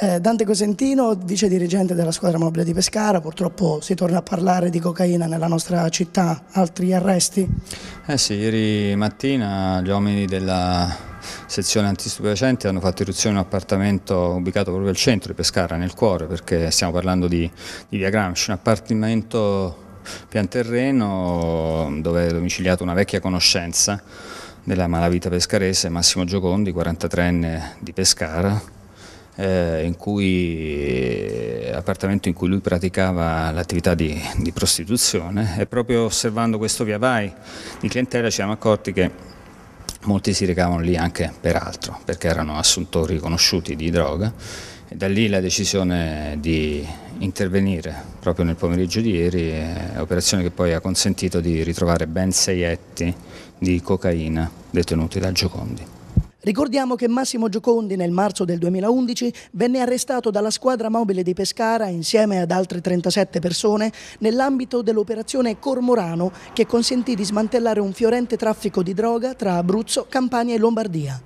Eh, Dante Cosentino, vice dirigente della squadra mobile di Pescara, purtroppo si torna a parlare di cocaina nella nostra città, altri arresti? Eh sì, ieri mattina gli uomini della sezione antistupefacenti hanno fatto irruzione in un appartamento ubicato proprio al centro di Pescara, nel cuore, perché stiamo parlando di, di Via Gramsci, un appartamento pian terreno dove è domiciliata una vecchia conoscenza della malavita pescarese, Massimo Giocondi, 43enne di Pescara, eh, in cui, eh, appartamento in cui lui praticava l'attività di, di prostituzione e proprio osservando questo via vai di clientela ci siamo accorti che molti si recavano lì anche per altro, perché erano assuntori conosciuti di droga e da lì la decisione di intervenire proprio nel pomeriggio di ieri, eh, operazione che poi ha consentito di ritrovare ben sei etti di cocaina detenuti da Giocondi. Ricordiamo che Massimo Giocondi nel marzo del 2011 venne arrestato dalla squadra mobile di Pescara insieme ad altre 37 persone nell'ambito dell'operazione Cormorano che consentì di smantellare un fiorente traffico di droga tra Abruzzo, Campania e Lombardia.